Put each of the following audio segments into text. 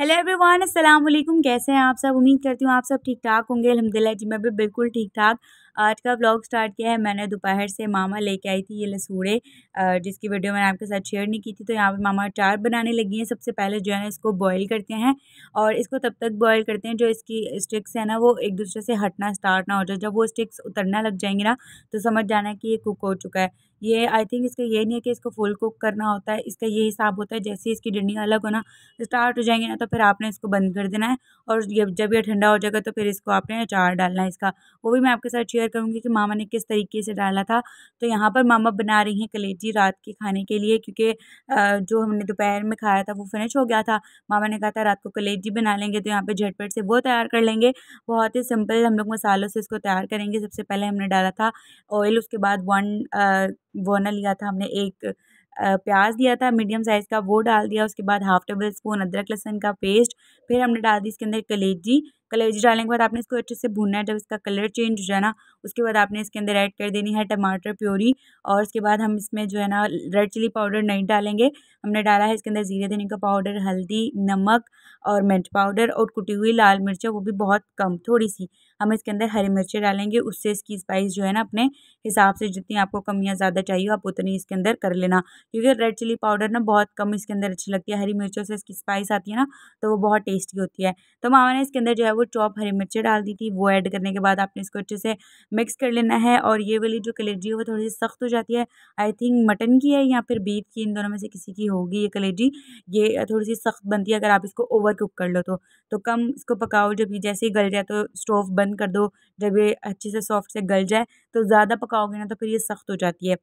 hello everyone अस्सलाम वालेकुम कैसे हैं आप सब उम्मीद करती हूँ आप सब ठीक ठाक होंगे अलहमदिल्ला जी मैं भी बिल्कुल ठीक ठाक आज का ब्लॉग स्टार्ट किया है मैंने दोपहर से मामा लेके आई थी ये लसूड़े जिसकी वीडियो मैंने आपके साथ शेयर नहीं की थी तो यहाँ पे मामा चार बनाने लगी हैं सबसे पहले जो है ना इसको बॉईल करते हैं और इसको तब तक बॉईल करते हैं जो इसकी स्टिक्स है ना वो एक दूसरे से हटना स्टार्ट ना हो जाए जब वो स्टिक्स उतरना लग जाएंगे ना तो समझ जाना कि ये कुक हो चुका है ये आई थिंक इसका ये नहीं है कि इसको फुल कुक करना होता है इसका ये हिसाब होता है जैसे इसकी डिंडियाँ अलग होना स्टार्ट हो जाएंगे ना तो फिर आपने इसको बंद कर देना है और जब ये ठंडा हो जाएगा तो फिर इसको आपने अचार डालना है इसका वो भी मैं आपके साथ शेयर शेयर करूँगी कि मामा ने किस तरीके से डाला था तो यहाँ पर मामा बना रही हैं कलेजी रात के खाने के लिए क्योंकि जो हमने दोपहर में खाया था वो फिनिश हो गया था मामा ने कहा था रात को कलेजी बना लेंगे तो यहाँ पर झटपट से वो तैयार कर लेंगे बहुत ही सिंपल हम लोग मसालों से इसको तैयार करेंगे सबसे पहले हमने डाला था ऑयल उसके बाद वन वोना लिया था हमने एक प्याज दिया था मीडियम साइज़ का वो डाल दिया उसके बाद हाफ टेबल स्पून अदरक लहसुन का पेस्ट फिर हमने डाल दी इसके अंदर कलेजी कलेजी डालने के बाद आपने इसको अच्छे से भूनना है जब इसका कलर चेंज हो जाए ना उसके बाद आपने इसके अंदर ऐड कर देनी है टमाटर प्योरी और उसके बाद हम इसमें जो है ना रेड चिली पाउडर नहीं डालेंगे हमने डाला है इसके अंदर जीरे धनी का पाउडर हल्दी नमक और मिर्च पाउडर और कुटी हुई लाल मिर्च वो भी बहुत कम थोड़ी सी हम इसके अंदर हरी मिर्चें डालेंगे उससे इसकी स्पाइस जो है ना अपने हिसाब से जितनी आपको कम या ज़्यादा चाहिए आप उतनी इसके अंदर कर लेना क्योंकि रेड चिली पाउडर ना बहुत कम इसके अंदर अच्छी लगती है हरी मिर्चों से इसकी स्पाइस आती है ना तो वो बहुत टेस्टी होती है तो मामा ने इसके अंदर जो है वो चॉप हरी मिर्ची डाल दी थी वो ऐड करने के बाद आपने इसको अच्छे से मिक्स कर लेना है और ये वाली जो कलेजी है वो थोड़ी सी सख्त हो जाती है आई थिंक मटन की है या फिर बीफ की इन दोनों में से किसी की होगी ये कलेजी ये थोड़ी सी सख्त बनती है अगर आप इसको ओवर कुक कर लो तो तो कम इसको पकाओ जब ये जैसे ही गल जाए तो स्टोव बंद कर दो जब ये अच्छे से सॉफ्ट से गल जाए तो ज़्यादा पकाओगे ना तो फिर ये सख्त हो जाती है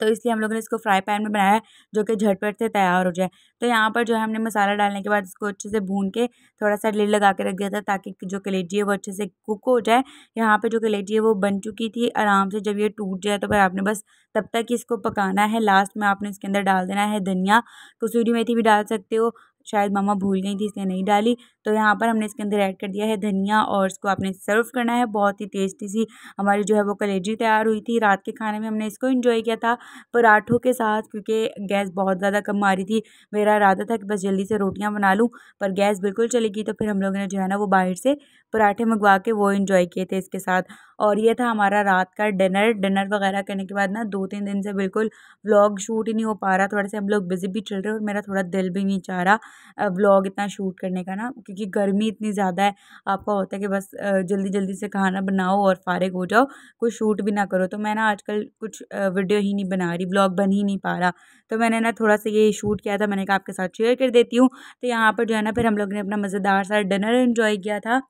तो इसलिए हम लोगों ने इसको फ्राई पैन में बनाया है जो कि झटपट से तैयार हो जाए तो यहाँ पर जो है हमने मसाला डालने के बाद इसको अच्छे से भून के थोड़ा सा लिड लगा के रख दिया था ताकि जो कलेजी है वो अच्छे से कुक हो जाए यहाँ पे जो कलेजी है वो बन चुकी थी आराम से जब ये टूट जाए तो फिर आपने बस तब तक इसको पकाना है लास्ट में आपने इसके अंदर डाल देना है धनिया कसूरी तो मेथी भी डाल सकते हो शायद मामा भूल गई थी इसने नहीं डाली तो यहाँ पर हमने इसके अंदर ऐड कर दिया है धनिया और इसको आपने सर्व करना है बहुत ही टेस्टी सी हमारी जो है वो कलेजी तैयार हुई थी रात के खाने में हमने इसको इन्जॉय किया था पराठों के साथ क्योंकि गैस बहुत ज़्यादा कम आ रही थी मेरा इरादा था कि बस जल्दी से रोटियाँ बना लूँ पर गैस बिल्कुल चली गई तो फिर हम लोगों ने जो है ना वो बाहर से पराठे मंगवा के वो इन्जॉय किए थे इसके साथ और ये था हमारा रात का डिनर डिनर वगैरह करने के बाद ना दो तीन दिन से बिल्कुल व्लॉग शूट ही नहीं हो पा रहा थोड़ा से हम लोग बिजी भी चल रहे और मेरा थोड़ा दिल भी नहीं चाह रहा व्लॉग इतना शूट करने का ना क्योंकि गर्मी इतनी ज़्यादा है आपका होता है कि बस जल्दी जल्दी से खाना बनाओ और फारिग हो जाओ कुछ शूट भी ना करो तो मैं ना आजकल कुछ वीडियो ही नहीं बना रही ब्लॉग बन ही नहीं पा रहा तो मैंने ना थोड़ा सा ये शूट किया था मैंने कहा आपके साथ शेयर कर देती हूँ तो यहाँ पर जो है ना फिर हम लोग ने अपना मज़ेदार सा डिनर इन्जॉय किया था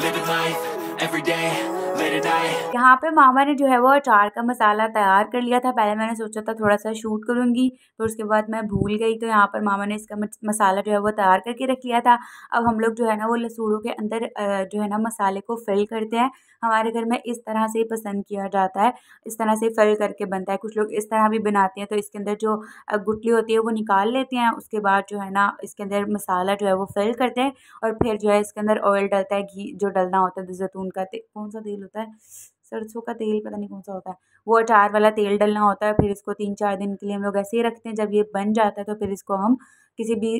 living life every day यहाँ पे मामा ने जो है वो अचार का मसाला तैयार कर लिया था पहले मैंने सोचा था थोड़ा सा शूट करूँगी तो उसके बाद मैं भूल गई तो यहाँ पर मामा ने इसका मसाला जो है वो तैयार करके रख लिया था अब हम लोग जो है ना वो लसूड़ों के अंदर जो है ना मसाले को फिल करते हैं हमारे घर में इस तरह से पसंद किया जाता है इस तरह से फिल करके बनता है कुछ लोग इस तरह भी बनाते हैं तो इसके अंदर जो गुटली होती है वो निकाल लेते हैं उसके बाद जो है ना इसके अंदर मसाला जो है वो फिल करते हैं और फिर जो है इसके अंदर ऑयल डलता है घी जो डलना होता है जैतून का कौन सा तेल होता है सरसों का तेल पता नहीं कौन सा होता है वो अचार वाला तेल डलना होता है फिर इसको तीन चार दिन के लिए हम लोग ऐसे ही रखते हैं जब ये बन जाता है तो फिर इसको हम किसी भी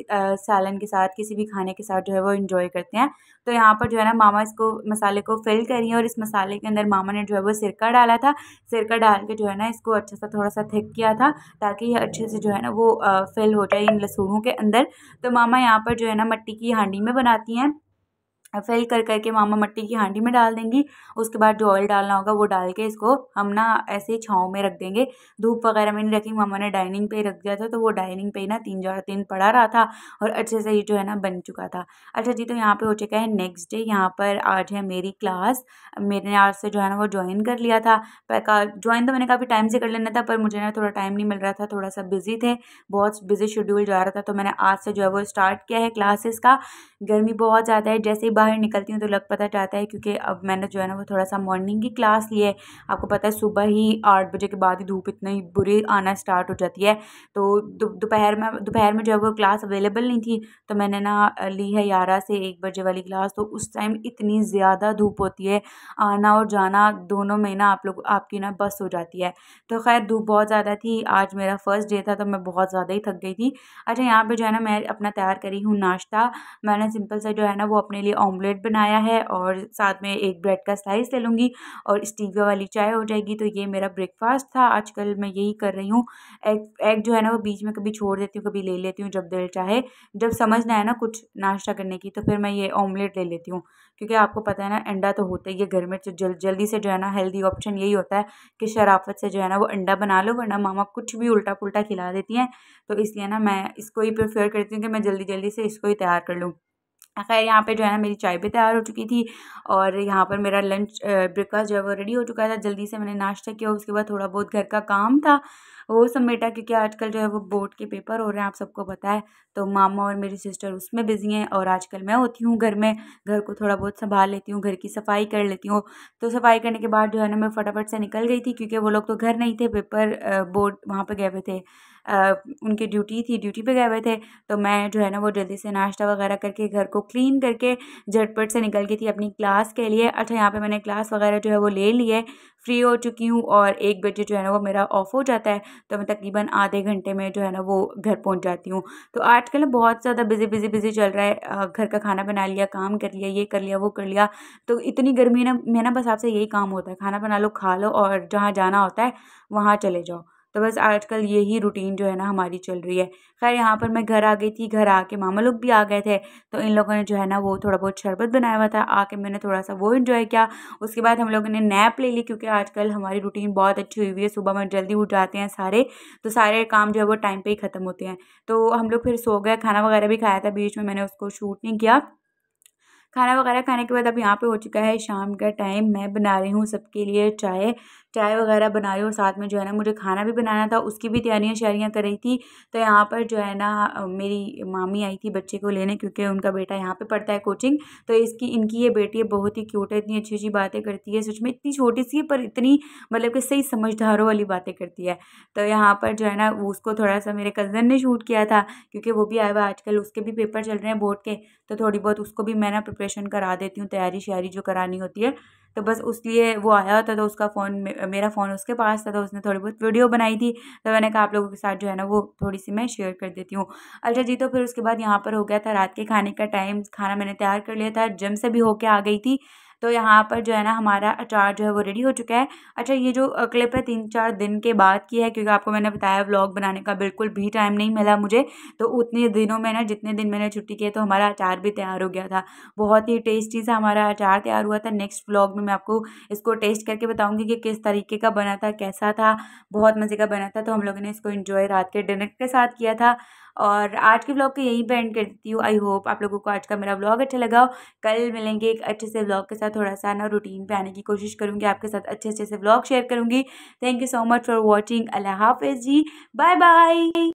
सालन के साथ किसी भी खाने के साथ जो है वो इन्जॉय करते हैं तो यहाँ पर जो है ना मामा इसको मसाले को फिल करिए और इस मसाले के अंदर मामा ने जो है वो सिरका डाला था सिरका डाल के जो है ना इसको अच्छे सा थोड़ा सा थिक किया था ताकि ये अच्छे से जो है ना वो फिल हो जाए इन लहसुनों के अंदर तो मामा यहाँ पर जो है ना मट्टी की हांडी में बनाती हैं फिल कर करके मामा मट्टी की हांडी में डाल देंगी उसके बाद जो ऑयल डालना होगा वो डाल के इसको हम ना ऐसे ही छाँव में रख देंगे धूप वगैरह में नहीं रखी मामा ने डाइनिंग पे ही रख दिया था तो वो डाइनिंग पे ना तीन चार दिन पड़ा रहा था और अच्छे से ये जो है ना बन चुका था अच्छा जी तो यहाँ पे हो चुका है नेक्स्ट डे यहाँ पर आज है मेरी क्लास मेरे आज से जो है ना वो ज्वाइन कर लिया था ज्वाइन तो मैंने काफ़ी टाइम से कर लेना था पर मुझे ना थोड़ा टाइम नहीं मिल रहा था थोड़ा सा बिजी थे बहुत बिजी शेड्यूल जा रहा था तो मैंने आज से जो है वो स्टार्ट किया है क्लासेस का गर्मी बहुत ज़्यादा है जैसे ही बाहर निकलती हूँ तो लग पता जाता है क्योंकि अब मैंने जो है ना वो थोड़ा सा मॉर्निंग की क्लास ली है आपको पता है सुबह ही आठ बजे के बाद ही धूप इतनी बुरी आना स्टार्ट हो जाती है तो दोपहर में दोपहर में जब वो क्लास अवेलेबल नहीं थी तो मैंने ना ली है ग्यारह से एक बजे वाली क्लास तो उस टाइम इतनी ज़्यादा धूप होती है आना और जाना दोनों में ना आप लोग आपकी ना बस हो जाती है तो खैर धूप बहुत ज़्यादा थी आज मेरा फर्स्ट डे था तो मैं बहुत ज़्यादा ही थक गई थी अच्छा यहाँ पर जो है ना मैं अपना तैयार करी हूँ नाश्ता मैंने सिंपल सा जो है ना वो अपने लिए ऑमलेट बनाया है और साथ में एक ब्रेड का स्लाइस ले लूँगी और स्टीविया वाली चाय हो जाएगी तो ये मेरा ब्रेकफास्ट था आजकल मैं यही कर रही हूँ एग एग जो है ना वो बीच में कभी छोड़ देती हूँ कभी ले लेती हूँ जब दिल चाहे जब समझ ना आए ना कुछ नाश्ता करने की तो फिर मैं ये ऑमलेट ले लेती हूँ क्योंकि आपको पता है ना अंडा तो होता ही है घर में तो जल, जल्दी से जो है ना हेल्दी ऑप्शन यही होता है कि शराफत से जो है ना वो अंडा बना लो वरना मामा कुछ भी उल्टा पुल्टा खिला देती हैं तो इसलिए ना मैं इसको ही प्रेफर करती हूँ कि मैं जल्दी जल्दी से इसको ही तैयार कर लूँ खैर यहाँ पे जो है ना मेरी चाय भी तैयार हो चुकी थी और यहाँ पर मेरा लंच ब्रेकफास्ट जो है वो रेडी हो चुका था जल्दी से मैंने नाश्ता किया उसके बाद थोड़ा बहुत घर का काम था वो सब मेटा क्योंकि आजकल जो है वो बोर्ड के पेपर हो रहे हैं आप सबको पता है तो मामा और मेरी सिस्टर उसमें बिज़ी हैं और आजकल मैं होती हूँ घर में घर को थोड़ा बहुत संभाल लेती हूँ घर की सफाई कर लेती हूँ तो सफाई करने के बाद जो है ना मैं फटाफट से निकल गई थी क्योंकि वो लोग तो घर नहीं थे पेपर बोर्ड वहाँ पर गए हुए थे आ, उनकी ड्यूटी थी ड्यूटी पे गए हुए थे तो मैं जो है ना वो जल्दी से नाश्ता वगैरह करके घर को क्लीन करके झटपट से निकल गई थी अपनी क्लास के लिए अच्छा यहाँ पे मैंने क्लास वगैरह जो है वो ले लिए फ्री हो चुकी हूँ और एक बजे जो है ना वो मेरा ऑफ हो जाता है तो मैं तकरीबन आधे घंटे में जो है ना वो घर पहुँच जाती हूँ तो आजकल बहुत ज़्यादा बिजी बिजी बिजी चल रहा है घर का खाना बना लिया काम कर लिया ये कर लिया वो कर लिया तो इतनी गर्मी ना मैं ना बस आपसे यही काम होता है खाना बना लो खा लो और जहाँ जाना होता है वहाँ चले जाओ तो बस आजकल यही रूटीन जो है ना हमारी चल रही है खैर यहाँ पर मैं घर आ गई थी घर आके मामा लोग भी आ गए थे तो इन लोगों ने जो है ना वो थोड़ा बहुत शरबत बनाया हुआ था आके मैंने थोड़ा सा वो इन्जॉय किया उसके बाद हम लोगों ने नैप ले ली क्योंकि आजकल हमारी रूटीन बहुत अच्छी हुई हुई है सुबह में जल्दी उठ जाते हैं सारे तो सारे काम जो है वो टाइम पर ही ख़त्म होते हैं तो हम लोग फिर सो गए खाना वगैरह भी खाया था बीच में मैंने उसको शूट नहीं किया खाना वगैरह खाने के बाद अब यहाँ पे हो चुका है शाम का टाइम मैं बना रही हूँ सबके लिए चाय चाय वगैरह बनाई और साथ में जो है ना मुझे खाना भी बनाना था उसकी भी तैयारियाँ श्यारियाँ रही थी तो यहाँ पर जो है ना मेरी मामी आई थी बच्चे को लेने क्योंकि उनका बेटा यहाँ पे पढ़ता है कोचिंग तो इसकी इनकी ये बेटी है बहुत ही क्यूट है इतनी अच्छी अच्छी बातें करती है सच में इतनी छोटी सी पर इतनी मतलब कि सही समझदारों वाली बातें करती है तो यहाँ पर जो है ना उसको थोड़ा सा मेरे कज़न ने शूट किया था क्योंकि वो भी आया हुआ आजकल उसके भी पेपर चल रहे हैं बोर्ड के तो थोड़ी बहुत उसको भी मैं ना प्रिपरेशन करा देती हूँ तैयारी श्यारी जो करानी होती है तो बस लिए वो आया होता तो उसका फ़ोन मतलब मेरा फ़ोन उसके पास था तो उसने थोड़ी बहुत वीडियो बनाई थी तो मैंने कहा आप लोगों के साथ जो है ना वो थोड़ी सी मैं शेयर कर देती हूँ अच्छा जी तो फिर उसके बाद यहाँ पर हो गया था रात के खाने का टाइम खाना मैंने तैयार कर लिया था जिम से भी होके आ गई थी तो यहाँ पर जो है ना हमारा अचार जो है वो रेडी हो चुका है अच्छा ये जो क्लिप है तीन चार दिन के बाद की है क्योंकि आपको मैंने बताया व्लॉग बनाने का बिल्कुल भी टाइम नहीं मिला मुझे तो उतने दिनों में ना जितने दिन मैंने छुट्टी की तो हमारा अचार भी तैयार हो गया था बहुत ही टेस्टी सा हमारा अचार तैयार हुआ था नेक्स्ट व्लॉग में मैं आपको इसको टेस्ट करके बताऊँगी कि किस तरीके का बना था कैसा था बहुत मज़े का बना था तो हम लोगों ने इसको इन्जॉय रात के डिनर के साथ किया था और आज के ब्लॉग को यहीं पे एंड करती हूँ आई होप आप लोगों को आज का मेरा ब्लॉग अच्छा लगा हो कल मिलेंगे एक अच्छे से ब्लॉग के साथ थोड़ा सा ना रूटीन पे आने की कोशिश करूँगी आपके साथ अच्छे अच्छे से ब्लॉग शेयर करूँगी thank you so much for watching अल्लाह हाफिज़ जी बाय बाय